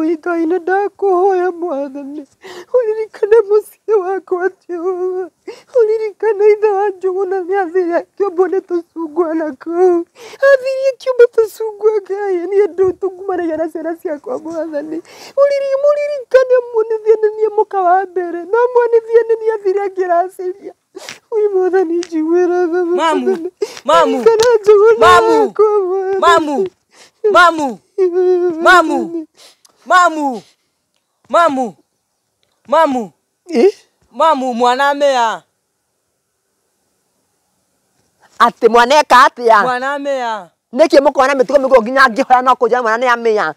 witwaine ndakuhoya mwathani uririkane muciĩ wakwa jehova uririkane ithe wa njũgũna nĩ athire akĩombwo nĩ tũcungwa na kũu athirie kiũmbe tũcungwa ngaya niĩ ndũ tũngumanagia na ciana ciakwa mwathani mũririkane muonithie nĩ niĩ mũka wa mbere no muonithie nĩ niĩ athire ngĩracĩria Uy, mwathani njiguĩra tha mamu mamu mamu mamu mamu mamu Mamu. Mamu. Mamu. Eh? Mamu mwanamea. Ati mwaneka atia. Mwanamea. Niki mukona mituko miko ginya ngihoya no kuja mwana ne amea.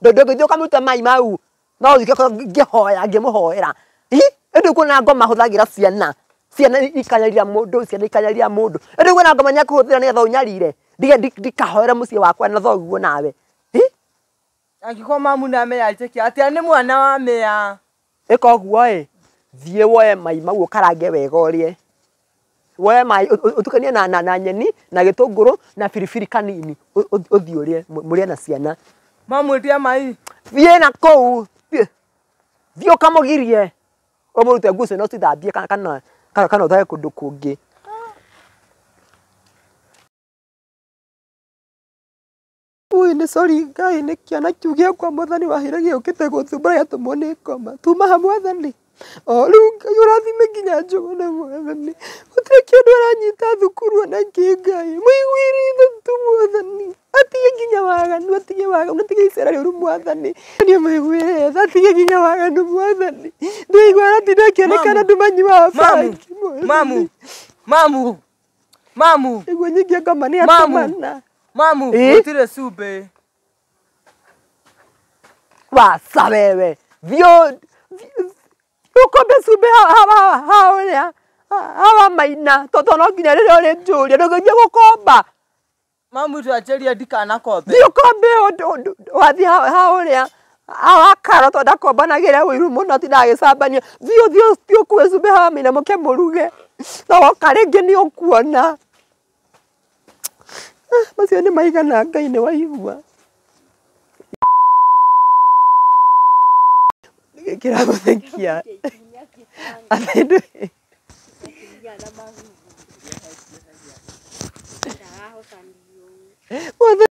Ndodo githuka muta mai mau. No uthike ko ngihoya ngimuhoera. Ih, ndu kuna ngoma huthagira ciana. Ciana ikanyarira mundu, ciana ikanyarira mundu. Ndu kuna ngoma nyakuhuthira ne thau nyarire. ndikahoera mucii wakwa na thoguo nawe. angĩkorwo mamu nĩ amenya njĩki atĩa mwana wa mĩa ĩka ũguo ĩ thiĩ woe mai mau ũkarange wega ũrĩe woe mai ũtukanie na, na, na nyeni na gĩtũngũrũ na biribiri kanini ũthiĩ ũrĩe mũrĩe na ciana mamwĩtie mai thiĩ na kũu thiĩ ũkamũgirie ũmũrute ngucio no cithambie kana kana ũthage kũndũ kũngĩ ui nä cori ngai nä kĩana kiu gĩakwa mwathani wahire gä å kä te gå thumbå ra gätåmwo tuma ha mwathani o rä ngai å nginya njågå na mwathani gå tirä aranyita thukuru ona kä ngai mwiguiri thu mwathani atige nginya waganu atige waganu atige icera rä mwathani nä mwiguä atige nginya waganu mwathani ndä igua aratinda akä onekana ndå manyuaga bangi mamu mamu mamu igua nyingä ngoma nä Mamu, e? Eh? utire sube. Wasa wewe. Vyo ukombe sube hawa hawa hawa maina toto no nginya rä rä njå ria ndågäthie gå komba mamu twaceria ndikanakothe thiä kombe wathiä haå rä a awakaro to ndakombanagä re å iru må no tindagä cambania thiå thiå thiå kuä cumbe hawa maina må ke må ruge na woka rä ngä nä å kuona Ah, macio nä maigana ngai nä waigua kä ragå thekia atä